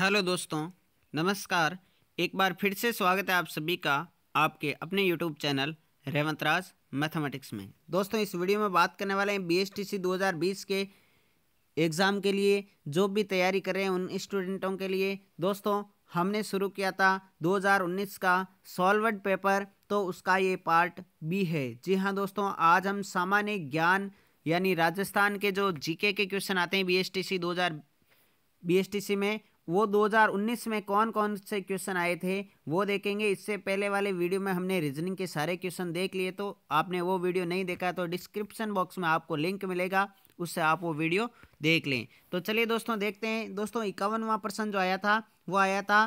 hello दोस्तों नमस्कार एक बार फिर से स्वागत है आप सभी का आपके अपने यूट्यूब चैनल रेवंतराज मैथमेटिक्स में दोस्तों इस वीडियो में बात करने वाले हैं बीएसटीसी 2020 के एग्ज़ाम के लिए जो भी तैयारी कर रहे हैं उन स्टूडेंटों के लिए दोस्तों हमने शुरू किया था 2019 का सॉल्वर्ड पेपर तो उसका ये पार्ट बी है जी हाँ दोस्तों आज हम सामान्य ज्ञान यानी राजस्थान के जो जीके के क्वेश्चन आते हैं बीएसटीसी 2000 बीएसटीसी में वो 2019 में कौन कौन से क्वेश्चन आए थे वो देखेंगे इससे पहले वाले वीडियो में हमने रीजनिंग के सारे क्वेश्चन देख लिए तो आपने वो वीडियो नहीं देखा तो डिस्क्रिप्शन बॉक्स में आपको लिंक मिलेगा उससे आप वो वीडियो देख लें तो चलिए दोस्तों देखते हैं दोस्तों इक्यावनवा प्रश्न जो आया था वो आया था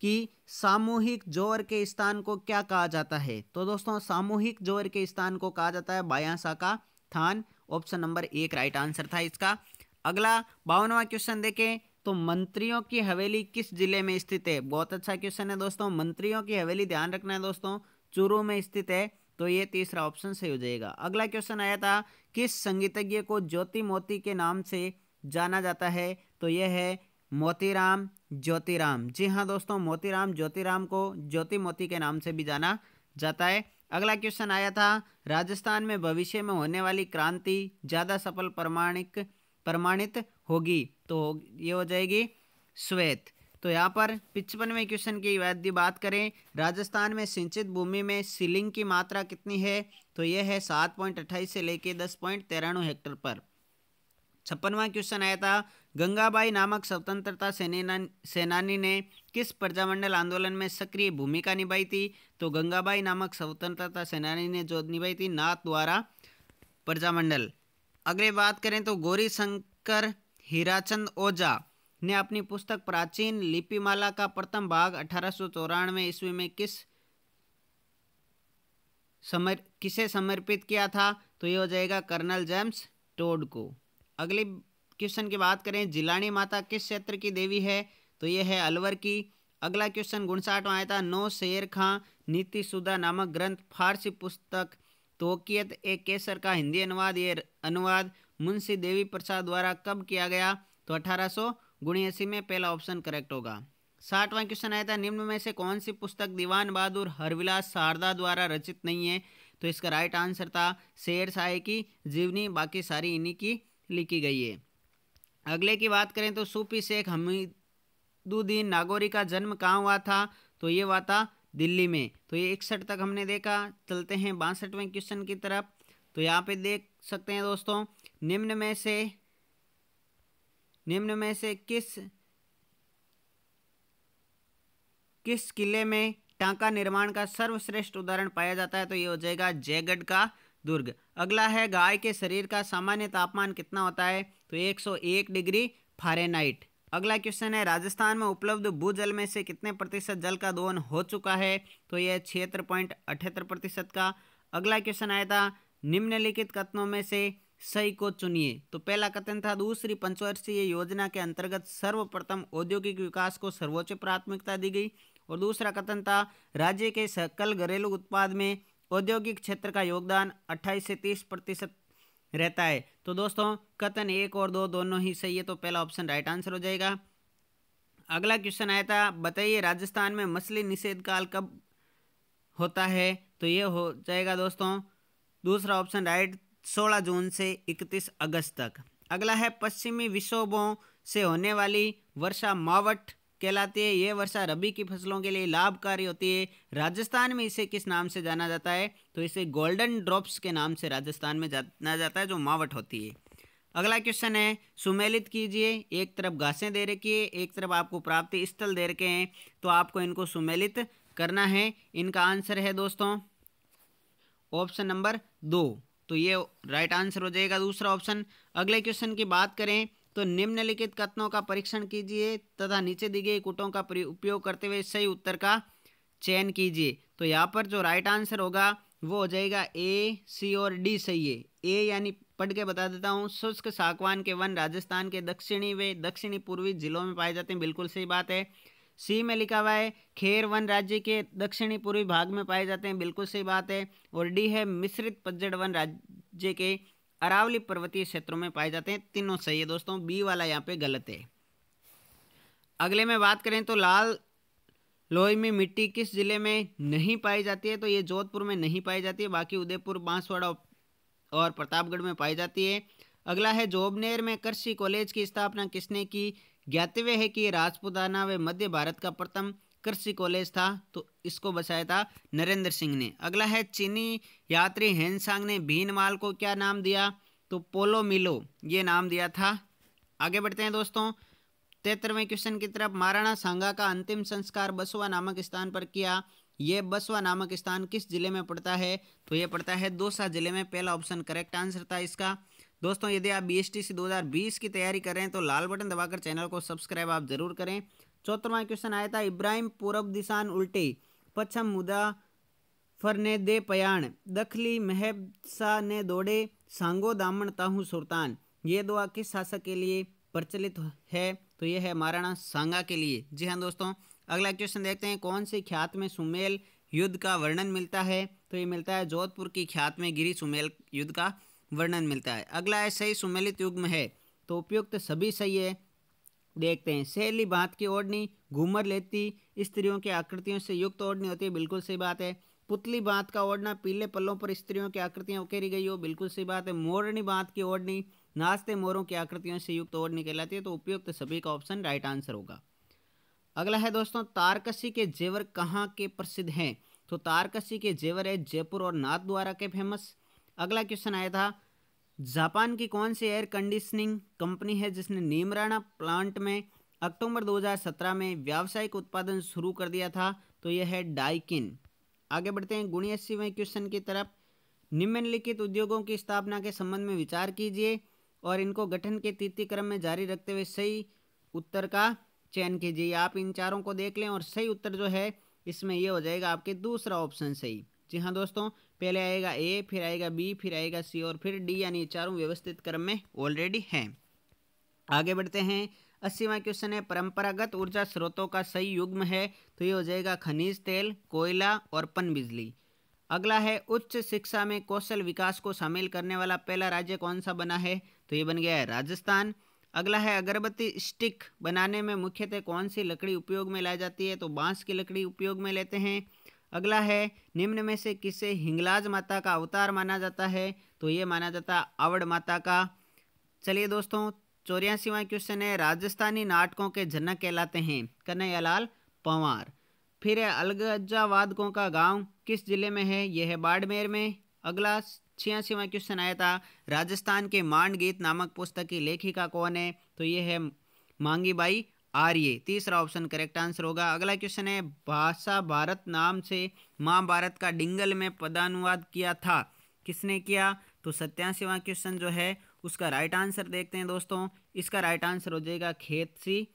कि सामूहिक जोर के स्थान को क्या कहा जाता है तो दोस्तों सामूहिक जोर के स्थान को कहा जाता है बायासा का थान ऑप्शन नंबर एक राइट आंसर था इसका अगला बावनवा क्वेश्चन देखें तो मंत्रियों की हवेली किस जिले में स्थित है बहुत अच्छा क्वेश्चन है दोस्तों मंत्रियों की हवेली ध्यान रखना है दोस्तों चूरू में स्थित है तो ये तीसरा ऑप्शन सही हो जाएगा अगला क्वेश्चन आया था किस संगीतज्ञ को ज्योति मोती के नाम से जाना जाता है तो यह है मोतीराम ज्योतिराम जी हाँ दोस्तों मोतीराम ज्योतिराम को ज्योति मोती के नाम से भी जाना जाता है अगला क्वेश्चन आया था राजस्थान में भविष्य में होने वाली क्रांति ज़्यादा सफल प्रमाणिक प्रमाणित होगी तो ये हो जाएगी श्वेत तो यहाँ पर पिचपनवें क्वेश्चन की यदि बात करें राजस्थान में सिंचित भूमि में सीलिंग की मात्रा कितनी है तो यह है सात पॉइंट अट्ठाईस से लेकर दस पॉइंट तिरानवे हेक्टर पर छप्पनवा क्वेश्चन आया था गंगाबाई नामक स्वतंत्रता सेनानी सेनानी ने किस प्रजामंडल आंदोलन में सक्रिय भूमिका निभाई थी तो गंगाबाई नामक स्वतंत्रता सेनानी ने जो निभाई थी नाथ द्वारा प्रजामंडल अगले बात करें तो गौरी शंकर हीराचंद ओझा ने अपनी पुस्तक प्राचीन लिपिमाला का प्रथम भाग अठारह सौ चौरानवे ईस्वी में किस समर किसे समर्पित किया था तो ये हो जाएगा कर्नल जेम्स टोड को अगले क्वेश्चन की बात करें जिलानी माता किस क्षेत्र की देवी है तो ये है अलवर की अगला क्वेश्चन में आया था नो शेर खां नीति सुधा नामक ग्रंथ फारसी पुस्तक तोकियत ए केसर का हिंदी अनुवाद ये अनुवाद मुंशी देवी प्रसाद द्वारा कब किया गया तो अठारह सौ में पहला ऑप्शन करेक्ट होगा साठवां क्वेश्चन आया था निम्न में से कौन सी पुस्तक दीवान बहादुर हरविलास शारदा द्वारा रचित नहीं है तो इसका राइट आंसर था शेर शाह की जीवनी बाकी सारी इन्हीं की लिखी गई है अगले की बात करें तो सूफी शेख हमीदुद्दीन नागौरी का जन्म कहाँ हुआ था तो ये हुआ था दिल्ली में तो ये इकसठ तक हमने देखा चलते हैं बासठवें क्वेश्चन की तरफ तो यहाँ पे देख सकते हैं दोस्तों निम्न में से निम्न में से किस किस किले में टांका निर्माण का सर्वश्रेष्ठ उदाहरण पाया जाता है तो ये हो जाएगा जयगढ़ का दुर्ग अगला है गाय के शरीर का सामान्य तापमान कितना होता है तो 101 डिग्री फारेनहाइट अगला क्वेश्चन है राजस्थान में उपलब्ध भूजल में से कितने प्रतिशत जल का दोहन हो चुका है तो यह छिहत्तर पॉइंट अठहत्तर प्रतिशत का अगला क्वेश्चन आया था निम्नलिखित कथनों में से सही को चुनिए तो पहला कथन था दूसरी पंचवर्षीय योजना के अंतर्गत सर्वप्रथम औद्योगिक विकास को सर्वोच्च प्राथमिकता दी गई और दूसरा कथन था राज्य के सकल घरेलू उत्पाद में औद्योगिक क्षेत्र का योगदान अट्ठाईस से तीस प्रतिशत रहता है तो दोस्तों कथन एक और दो दोनों ही सही है तो पहला ऑप्शन राइट आंसर हो जाएगा अगला क्वेश्चन आया था बताइए राजस्थान में मछली निषेध काल कब होता है तो ये हो जाएगा दोस्तों दूसरा ऑप्शन राइट 16 जून से 31 अगस्त तक अगला है पश्चिमी विक्षोभों से होने वाली वर्षा मावट कहलाती है यह वर्षा रबी की फसलों के लिए लाभकारी होती है राजस्थान में इसे किस नाम से जाना जाता है तो इसे गोल्डन ड्रॉप्स के नाम से राजस्थान में जाना जाता है जो मावट होती है अगला क्वेश्चन है सुमेलित कीजिए एक तरफ घासें दे रखी है एक तरफ आपको प्राप्ति स्थल दे रखे हैं तो आपको इनको सुमेलित करना है इनका आंसर है दोस्तों ऑप्शन नंबर दो तो ये राइट आंसर हो जाएगा दूसरा ऑप्शन अगले क्वेश्चन की बात करें तो निम्नलिखित कथनों का परीक्षण कीजिए तथा नीचे दी गई कुटों का उपयोग करते हुए सही उत्तर का चयन कीजिए तो यहाँ पर जो राइट आंसर होगा वो हो जाएगा ए सी और डी सही है ए यानी पढ़ के बता देता हूँ शुष्क सागवान के वन राजस्थान के दक्षिणी वे दक्षिणी पूर्वी जिलों में पाए जाते हैं बिल्कुल सही बात है सी में लिखा हुआ है खेर वन राज्य के दक्षिणी पूर्वी भाग में पाए जाते हैं बिल्कुल सही बात है और डी है मिश्रित पज्जड़ वन राज्य के अरावली पर्वतीय क्षेत्रों में पाए जाते हैं तीनों सही है दोस्तों बी वाला यहाँ पे गलत है अगले में बात करें तो लाल लोही में मिट्टी किस जिले में नहीं पाई जाती है तो ये जोधपुर में नहीं पाई जाती है बाकी उदयपुर बांसवाड़ा और प्रतापगढ़ में पाई जाती है अगला है जोबनेर में कृषि कॉलेज की स्थापना किसने की ज्ञातव्य है कि राजपुताना व मध्य भारत का प्रथम कृषि कॉलेज था तो इसको बचाया था नरेंद्र सिंह ने अगला है चीनी यात्री हेनसांग ने भीनमाल को क्या नाम दिया तो पोलो मिलो ये नाम दिया था आगे बढ़ते हैं दोस्तों तेतरवें क्वेश्चन की तरफ महाराणा सांगा का अंतिम संस्कार बसवा नामक स्थान पर किया ये बसवा नामक स्थान किस जिले में पड़ता है तो ये पड़ता है दोसा जिले में पहला ऑप्शन करेक्ट आंसर था इसका दोस्तों यदि आप बी एस टी सी दो की तैयारी करें तो लाल बटन दबाकर चैनल को सब्सक्राइब आप जरूर करें चौथवा क्वेश्चन आया था इब्राहिम पूर्व दिशान उल्टे पश्चिम मुदा फरने दे पयाण दखली महबसा ने दौड़े सांगो दामन ताहू सुल्तान ये दुआ किस शासक के लिए प्रचलित है तो यह है महाराणा सांगा के लिए जी हाँ दोस्तों अगला क्वेश्चन देखते हैं कौन से ख्यात में सुमेल युद्ध का वर्णन मिलता है तो ये मिलता है जोधपुर की ख्यात में गिरी सुमेल युद्ध का वर्णन मिलता है अगला है सही सुमेलित युग में है तो उपयुक्त सभी सही है देखते हैं सहेली बात की ओढ़नी घूमर लेती स्त्रियों की आकृतियों से युक्त ओढ़नी होती है बिल्कुल सही बात है पुतली बात का ओढ़ना पीले पल्लों पर स्त्रियों की आकृतियाँ उकेरी गई हो बिल्कुल सही बात है मोरनी बात की ओढ़नी नाचते मोरों की आकृतियों से युक्त ओढ़नी कहलाती है तो उपयुक्त सभी का ऑप्शन राइट आंसर होगा अगला है दोस्तों तारकसी के जेवर कहाँ के प्रसिद्ध हैं तो तारकसी के जेवर है जयपुर और नाथ द्वारा के फेमस अगला क्वेश्चन आया था जापान की कौन सी एयर कंडीशनिंग कंपनी है जिसने नीमराणा प्लांट में अक्टूबर 2017 में व्यावसायिक उत्पादन शुरू कर दिया था तो यह है डाइकिन आगे बढ़ते हैं गुणी अस्सीवें क्वेश्चन की तरफ निम्नलिखित उद्योगों की स्थापना के संबंध में विचार कीजिए और इनको गठन के तीति क्रम में जारी रखते हुए सही उत्तर का चयन कीजिए आप इन चारों को देख लें और सही उत्तर जो है इसमें यह हो जाएगा आपके दूसरा ऑप्शन सही जी हाँ दोस्तों पहले आएगा ए फिर आएगा बी फिर आएगा सी और फिर डी यानी चारों व्यवस्थित क्रम में ऑलरेडी हैं आगे बढ़ते हैं अस्सीवा क्वेश्चन है परंपरागत ऊर्जा स्रोतों का सही युग्म है तो ये हो जाएगा खनिज तेल कोयला और पन बिजली अगला है उच्च शिक्षा में कौशल विकास को शामिल करने वाला पहला राज्य कौन सा बना है तो ये बन गया है राजस्थान अगला है अगरबत्ती स्टिक बनाने में मुख्यतः कौन सी लकड़ी उपयोग में लाई जाती है तो बांस की लकड़ी उपयोग में लेते हैं अगला है निम्न में से किसे हिंगलाज माता का अवतार माना जाता है तो ये माना जाता आवड़ माता का चलिए दोस्तों चौरासीवा क्वेश्चन है राजस्थानी नाटकों के जनक कहलाते हैं कन्हैयालाल पंवार फिर है अलगजावादकों का गांव किस जिले में है यह है बाड़मेर में अगला छियासीवा क्वेश्चन आया था राजस्थान के मांड गीत नामक पुस्तक की लेखिका कौन है तो यह है मांगी बाई आर्य तीसरा ऑप्शन करेक्ट आंसर होगा अगला क्वेश्चन है भाषा भारत नाम से महाभारत का डिंगल में पदानुवाद किया था किसने किया तो सत्यासीवा क्वेश्चन जो है उसका राइट आंसर देखते हैं दोस्तों इसका राइट आंसर हो जाएगा खेत सी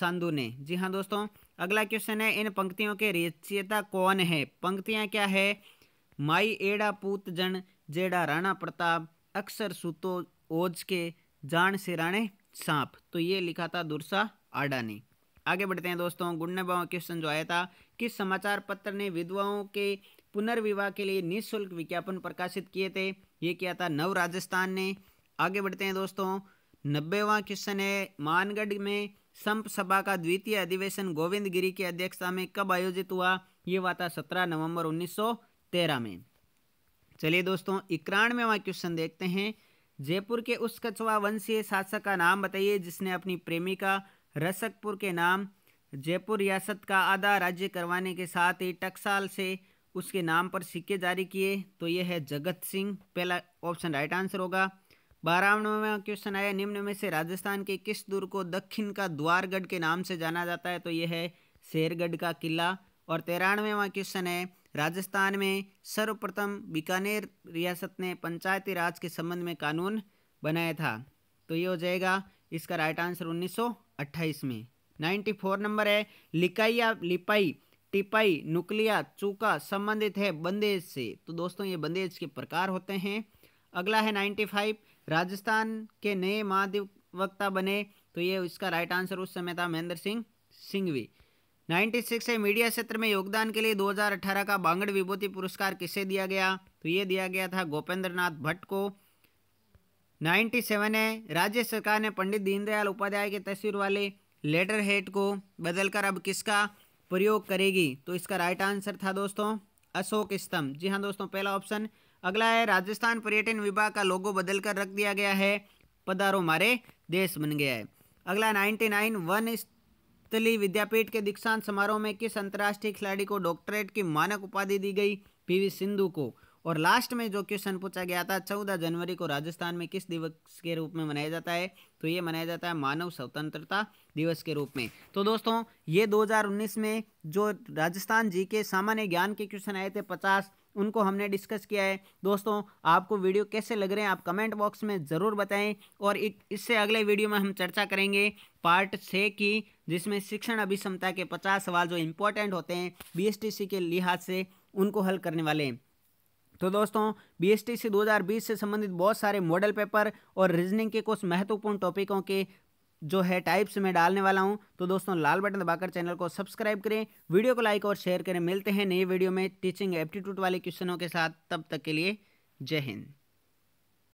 संधु ने जी हाँ दोस्तों अगला क्वेश्चन है इन पंक्तियों के रचयिता कौन है पंक्तियाँ क्या है माई एड़ा पूत जन जेड़ा राणा प्रताप अक्सर सुतो ओज के जान से राणे सांप तो ये लिखा था दुर्सा अडानी आगे बढ़ते हैं दोस्तों गुणनवा क्वेश्चन जो आया था किस समाचार पत्र ने विधवाओं के पुनर्विवाह के लिए निःशुल्क विज्ञापन प्रकाशित किए थे ये किया था नव राजस्थान ने आगे बढ़ते हैं दोस्तों नब्बेवा क्वेश्चन है मानगढ़ में संप सभा का द्वितीय अधिवेशन गोविंद गिरी की अध्यक्षता में कब आयोजित हुआ ये हुआ था सत्रह नवंबर 1913 में चलिए दोस्तों इक्यानवेवा क्वेश्चन देखते हैं जयपुर के उस कछवा वंशीय शासक का नाम बताइए जिसने अपनी प्रेमिका रसकपुर के नाम जयपुर रियासत का आधा राज्य करवाने के साथ ही टकसाल से उसके नाम पर सिक्के जारी किए तो यह है जगत सिंह पहला ऑप्शन राइट आंसर होगा बारहवें क्वेश्चन आया निम्न में से राजस्थान के किस दूर को दक्षिण का द्वारगढ़ के नाम से जाना जाता है तो यह है शेरगढ़ का किला और तेरानवेवा क्वेश्चन है राजस्थान में सर्वप्रथम बीकानेर रियासत ने पंचायती राज के संबंध में कानून बनाया था तो ये हो जाएगा इसका राइट आंसर उन्नीस अट्ठाईस में नाइन्टी फोर नंबर है लिकाइया लिपाई टिपाई नुकलिया चूका संबंधित है बंदेज से तो दोस्तों ये बंदेज के प्रकार होते हैं अगला है नाइन्टी फाइव राजस्थान के नए महाधिवक्ता बने तो ये इसका राइट आंसर उस समय था महेंद्र सिंह सिंघवी नाइन्टी सिक्स है मीडिया क्षेत्र में योगदान के लिए 2018 का बांगड़ विभूति पुरस्कार किसे दिया गया तो ये दिया गया था गोपेंद्र नाथ भट्ट को नाइन्टी सेवन है राज्य सरकार ने पंडित दीनदयाल उपाध्याय की तस्वीर वाले लेटर हेड को बदलकर अब किसका प्रयोग करेगी तो इसका राइट आंसर था दोस्तों अशोक स्तंभ जी हाँ दोस्तों पहला ऑप्शन अगला है राजस्थान पर्यटन विभाग का लोगो बदल कर रख दिया गया है पदारो मारे देश बन गया है अगला नाइन्टी नाइन वन स्थली विद्यापीठ के दीक्षांत समारोह में किस अंतर्राष्ट्रीय खिलाड़ी को डॉक्टरेट की मानक उपाधि दी गई पीवी सिंधु को और लास्ट में जो क्वेश्चन पूछा गया था चौदह जनवरी को राजस्थान में किस दिवस के रूप में मनाया जाता है तो ये मनाया जाता है मानव स्वतंत्रता दिवस के रूप में तो दोस्तों ये 2019 में जो राजस्थान जी के सामान्य ज्ञान के क्वेश्चन आए थे पचास उनको हमने डिस्कस किया है दोस्तों आपको वीडियो कैसे लग रहे हैं आप कमेंट बॉक्स में ज़रूर बताएं और इससे अगले वीडियो में हम चर्चा करेंगे पार्ट छः की जिसमें शिक्षण अभिषमता के पचास सवाल जो इम्पोर्टेंट होते हैं बी के लिहाज से उनको हल करने वाले हैं तो दोस्तों बीएसटी से 2020 से संबंधित बहुत सारे मॉडल पेपर और रीजनिंग के कुछ महत्वपूर्ण टॉपिकों के जो है टाइप्स में डालने वाला हूं तो दोस्तों लाल बटन दबाकर चैनल को सब्सक्राइब करें वीडियो को लाइक और शेयर करें मिलते हैं नए वीडियो में टीचिंग एप्टीट्यूड वाले क्वेश्चनों के साथ तब तक के लिए जय हिंद